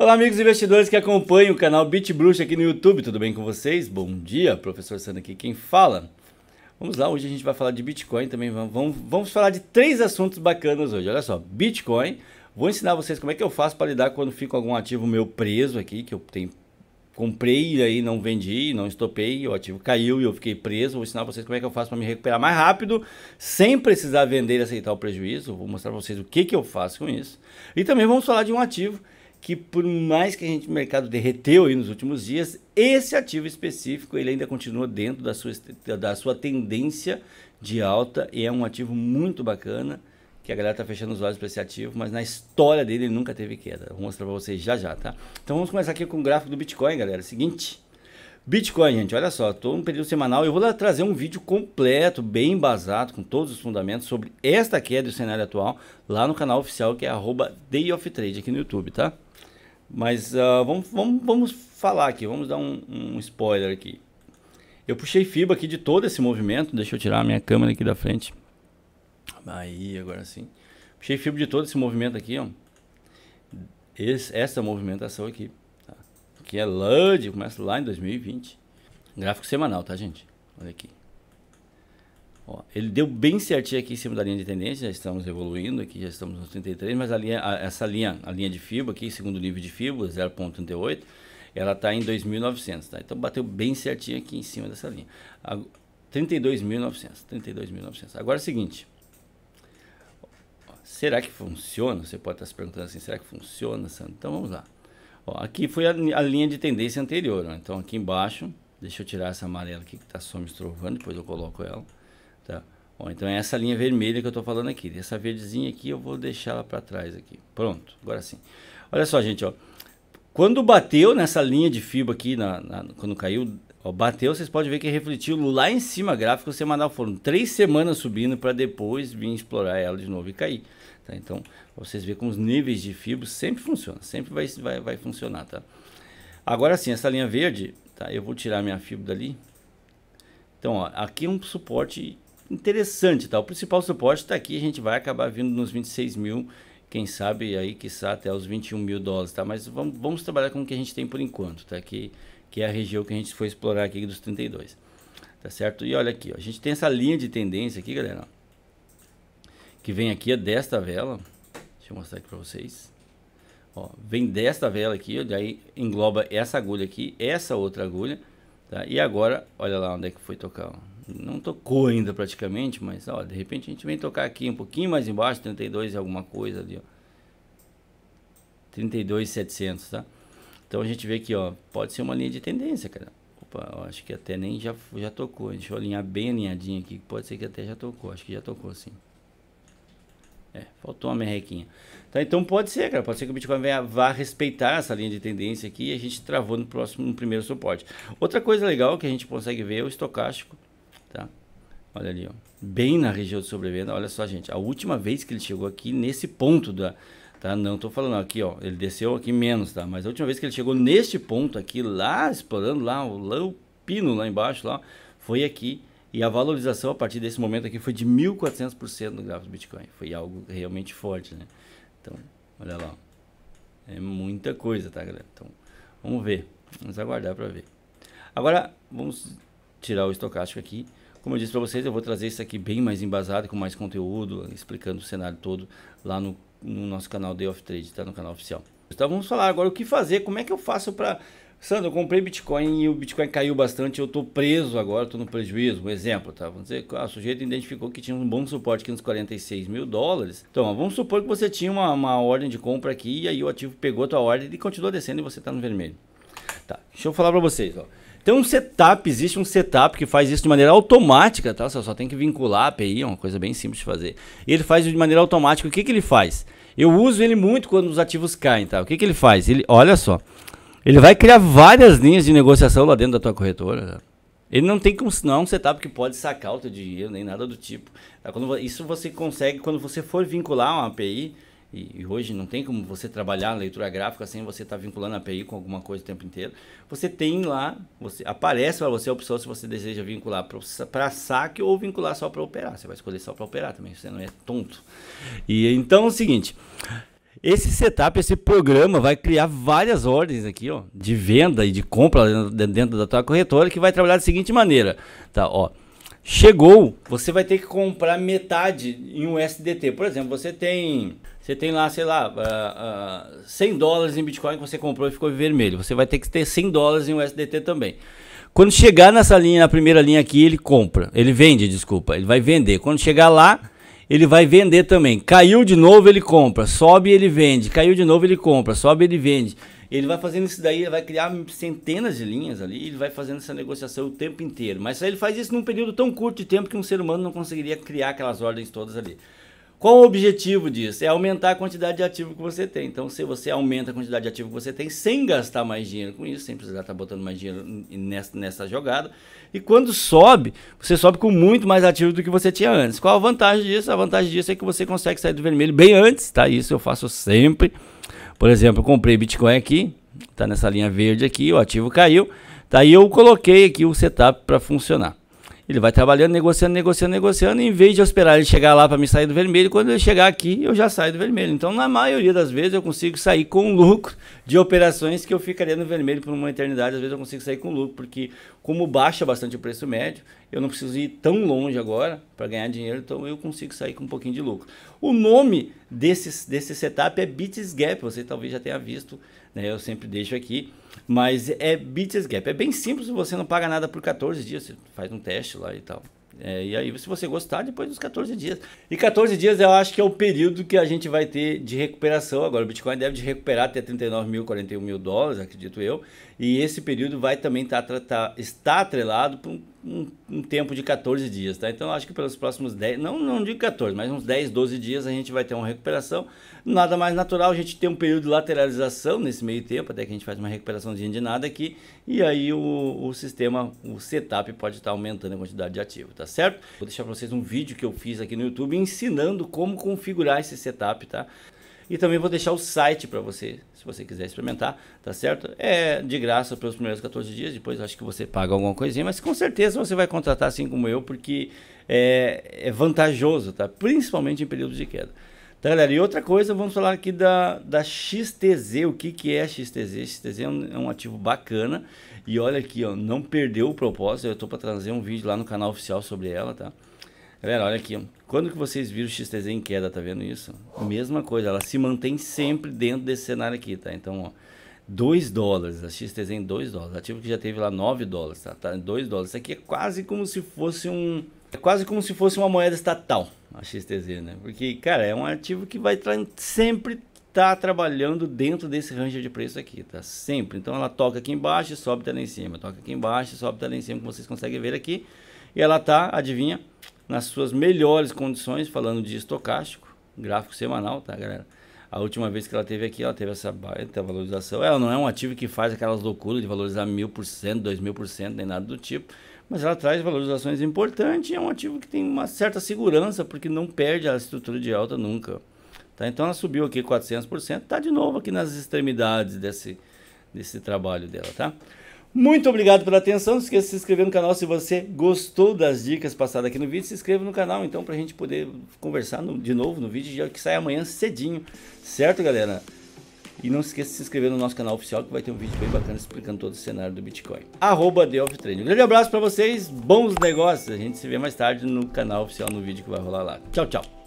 Olá, amigos investidores que acompanham o canal Bit Bruxa aqui no YouTube, tudo bem com vocês? Bom dia, professor Sandro aqui, quem fala? Vamos lá, hoje a gente vai falar de Bitcoin também, vamos, vamos falar de três assuntos bacanas hoje, olha só, Bitcoin, vou ensinar vocês como é que eu faço para lidar quando fico algum ativo meu preso aqui, que eu tenho, comprei e aí não vendi, não estopei, o ativo caiu e eu fiquei preso, vou ensinar vocês como é que eu faço para me recuperar mais rápido, sem precisar vender e aceitar o prejuízo, vou mostrar para vocês o que, que eu faço com isso, e também vamos falar de um ativo que por mais que a gente o mercado derreteu aí nos últimos dias, esse ativo específico ele ainda continua dentro da sua, da sua tendência de alta e é um ativo muito bacana que a galera tá fechando os olhos para esse ativo, mas na história dele ele nunca teve queda. Vou mostrar para vocês já já, tá? Então vamos começar aqui com o gráfico do Bitcoin, galera. Seguinte, Bitcoin, gente, olha só, estou um período semanal. Eu vou lá trazer um vídeo completo, bem embasado, com todos os fundamentos sobre esta queda e o cenário atual, lá no canal oficial que é arroba Day of Trade aqui no YouTube, tá? Mas uh, vamos, vamos, vamos falar aqui, vamos dar um, um, spoiler aqui. Eu puxei fibra aqui de todo esse movimento, deixa eu tirar a minha câmera aqui da frente. Aí, agora sim. Puxei fibra de todo esse movimento aqui, ó. Esse, essa movimentação aqui, tá? que é LUD, começa lá em 2020. Gráfico semanal, tá, gente? Olha aqui. Ó, ele deu bem certinho aqui em cima da linha de tendência, já estamos evoluindo aqui, já estamos nos 33, mas a linha, a, essa linha, a linha de fibra aqui, segundo nível de fibra, 0.38, ela está em 2.900, tá? Então bateu bem certinho aqui em cima dessa linha. 32.900, 32.900. Agora é o seguinte, será que funciona? Você pode estar se perguntando assim, será que funciona, Sandro? Então vamos lá. Ó, aqui foi a, a, linha de tendência anterior, ó. então aqui embaixo, deixa eu tirar essa amarela aqui que está só me estrovando, depois eu coloco ela. Bom, então é essa linha vermelha que eu estou falando aqui. Essa verdezinha aqui eu vou deixar ela para trás aqui. Pronto, agora sim. Olha só, gente, ó. Quando bateu nessa linha de fibra aqui, na, na, quando caiu, ó, bateu, vocês podem ver que refletiu lá em cima gráfico semanal. Foram três semanas subindo para depois vir explorar ela de novo e cair. Tá? Então, vocês verem como os níveis de fibra sempre funcionam, sempre vai, vai, vai funcionar, tá? Agora sim, essa linha verde, tá? Eu vou tirar minha fibra dali. Então, ó, aqui é um suporte interessante, tá? O principal suporte está aqui, a gente vai acabar vindo nos 26 mil, quem sabe aí, quiçá até os 21 mil dólares, tá? Mas vamos, vamos trabalhar com o que a gente tem por enquanto, tá? Que, que é a região que a gente foi explorar aqui dos 32, tá certo? E olha aqui, ó, a gente tem essa linha de tendência aqui, galera, ó, que vem aqui desta vela, deixa eu mostrar aqui para vocês. Ó, vem desta vela aqui, ó, daí engloba essa agulha aqui, essa outra agulha, tá? E agora, olha lá onde é que foi tocar, ó não tocou ainda praticamente, mas ó, de repente a gente vem tocar aqui um pouquinho mais embaixo, 32 e alguma coisa ali, ó. 32,700, tá? Então a gente vê que, ó, pode ser uma linha de tendência, cara. Opa, ó, acho que até nem já, já tocou. Deixa eu alinhar bem alinhadinho aqui, pode ser que até já tocou, acho que já tocou sim. É, faltou uma merrequinha. Tá, então pode ser, cara. Pode ser que o Bitcoin venha, vá respeitar essa linha de tendência aqui e a gente travou no próximo, no primeiro suporte. Outra coisa legal que a gente consegue ver é o estocástico Tá? Olha ali, ó. bem na região de sobrevenda. Olha só, gente. A última vez que ele chegou aqui nesse ponto da. Tá? Não estou falando aqui, ó. Ele desceu aqui menos, tá? Mas a última vez que ele chegou neste ponto aqui, lá, explorando lá, lá o pino lá embaixo, lá, foi aqui. E a valorização a partir desse momento aqui foi de 1.400% no gráfico do Bitcoin. Foi algo realmente forte, né? Então, olha lá. É muita coisa, tá, galera? Então, vamos ver. Vamos aguardar para ver. Agora, vamos tirar o estocástico aqui como eu disse para vocês, eu vou trazer isso aqui bem mais embasado, com mais conteúdo, explicando o cenário todo lá no, no nosso canal Day of Trade, tá? No canal oficial. Então vamos falar agora o que fazer, como é que eu faço para... Sandro, eu comprei Bitcoin e o Bitcoin caiu bastante, eu estou preso agora, estou no prejuízo. Um exemplo, tá? Vamos dizer que ah, o sujeito identificou que tinha um bom suporte aqui nos 46 mil dólares. Então, ó, vamos supor que você tinha uma, uma ordem de compra aqui e aí o ativo pegou a tua ordem e continuou descendo e você está no vermelho. Tá, deixa eu falar para vocês, ó. Tem um setup, existe um setup que faz isso de maneira automática, tá? Você só tem que vincular a API, é uma coisa bem simples de fazer. E ele faz de maneira automática. O que, que ele faz? Eu uso ele muito quando os ativos caem, tá? O que, que ele faz? Ele, olha só, ele vai criar várias linhas de negociação lá dentro da tua corretora. Tá? Ele não tem como, não é um setup que pode sacar o teu dinheiro, nem nada do tipo. Tá? Quando, isso você consegue quando você for vincular uma API e, e, hoje não tem como você trabalhar na leitura gráfica sem você estar tá vinculando a API com alguma coisa o tempo inteiro. Você tem lá, você aparece para você a opção se você deseja vincular para saque ou vincular só para operar. Você vai escolher só para operar também, você não é tonto. E então é o seguinte, esse setup, esse programa vai criar várias ordens aqui, ó, de venda e de compra dentro da tua corretora que vai trabalhar da seguinte maneira, tá, ó chegou, você vai ter que comprar metade em um SDT. Por exemplo, você tem, você tem lá, sei lá, uh, uh, 100 dólares em Bitcoin que você comprou e ficou vermelho. Você vai ter que ter 100 dólares em um SDT também. Quando chegar nessa linha, na primeira linha aqui, ele compra, ele vende, desculpa, ele vai vender. Quando chegar lá, ele vai vender também. Caiu de novo, ele compra. Sobe, ele vende. Caiu de novo, ele compra. Sobe, ele vende. Ele vai fazendo isso daí, ele vai criar centenas de linhas ali, ele vai fazendo essa negociação o tempo inteiro. Mas ele faz isso num período tão curto de tempo que um ser humano não conseguiria criar aquelas ordens todas ali. Qual o objetivo disso? É aumentar a quantidade de ativo que você tem. Então, se você aumenta a quantidade de ativo que você tem sem gastar mais dinheiro com isso, sem precisar estar botando mais dinheiro nessa, nessa jogada. E quando sobe, você sobe com muito mais ativo do que você tinha antes. Qual a vantagem disso? A vantagem disso é que você consegue sair do vermelho bem antes, tá? Isso eu faço sempre. Por exemplo, eu comprei Bitcoin aqui, tá nessa linha verde aqui, o ativo caiu, tá? eu coloquei aqui o setup para funcionar. Ele vai trabalhando, negociando, negociando, negociando, em vez de eu esperar ele chegar lá para me sair do vermelho, quando ele chegar aqui, eu já saio do vermelho. Então, na maioria das vezes, eu consigo sair com lucro de operações que eu ficaria no vermelho por uma eternidade. Às vezes, eu consigo sair com lucro, porque como baixa bastante o preço médio, eu não preciso ir tão longe agora para ganhar dinheiro, então eu consigo sair com um pouquinho de lucro. O nome desse desse setup é Bits Gap, você talvez já tenha visto, né? eu sempre deixo aqui, mas é Bits Gap. É bem simples, você não paga nada por 14 dias, você faz um teste lá e tal. É, e aí, se você gostar, depois dos 14 dias. E 14 dias eu acho que é o período que a gente vai ter de recuperação agora. O Bitcoin deve de recuperar até 39 mil, 41 mil dólares, acredito eu. E esse período vai também tá, tá, tá estar atrelado para um um, um, tempo de 14 dias, tá? Então acho que pelos próximos 10, não, não digo 14, mas uns 10, 12 dias a gente vai ter uma recuperação. Nada mais natural, a gente tem um período de lateralização nesse meio tempo, até que a gente faz uma recuperaçãozinha de nada aqui, e aí o, o sistema, o setup pode estar aumentando a quantidade de ativo, tá certo? Vou deixar para vocês um vídeo que eu fiz aqui no YouTube ensinando como configurar esse setup, tá? E também vou deixar o site para você, se você quiser experimentar, tá certo? É de graça pelos primeiros 14 dias, depois acho que você paga alguma coisinha, mas com certeza você vai contratar assim como eu, porque é, é vantajoso, tá? Principalmente em períodos de queda. Tá, galera? E outra coisa, vamos falar aqui da, da XTZ. O que, que é a XTZ? A XTZ é um, é um, ativo bacana. E olha aqui, ó, não perdeu o propósito. Eu estou para trazer um vídeo lá no canal oficial sobre ela, tá? Galera, olha aqui. Quando que vocês viram o XTZ em queda, tá vendo isso? Mesma coisa, ela se mantém sempre dentro desse cenário aqui, tá? Então, ó, 2 dólares, a XTZ em 2 dólares. Ativo que já teve lá 9 dólares, tá? tá? 2 dólares. Isso aqui é quase como se fosse um... É quase como se fosse uma moeda estatal, a XTZ, né? Porque, cara, é um ativo que vai sempre tá trabalhando dentro desse range de preço aqui, tá? Sempre. Então ela toca aqui embaixo e sobe até tá lá em cima. Toca aqui embaixo e sobe até tá lá em cima, como vocês conseguem ver aqui. E ela tá, adivinha, nas suas melhores condições, falando de estocástico, gráfico semanal, tá, galera? A última vez que ela teve aqui, ela teve essa baita valorização. Ela não é um ativo que faz aquelas loucuras de valorizar mil por cento, dois mil por cento, nem nada do tipo. Mas ela traz valorizações importantes e é um ativo que tem uma certa segurança, porque não perde a estrutura de alta nunca. Tá? Então ela subiu aqui 400%, está de novo aqui nas extremidades desse, desse trabalho dela. Tá? Muito obrigado pela atenção. Não esqueça de se inscrever no canal se você gostou das dicas passadas aqui no vídeo. Se inscreva no canal, então, para a gente poder conversar no, de novo no vídeo que sai amanhã cedinho. Certo, galera? E não esqueça de se inscrever no nosso canal oficial que vai ter um vídeo bem bacana explicando todo o cenário do Bitcoin. Arroba The Off Um grande abraço para vocês, bons negócios. A gente se vê mais tarde no canal oficial, no vídeo que vai rolar lá. Tchau, tchau.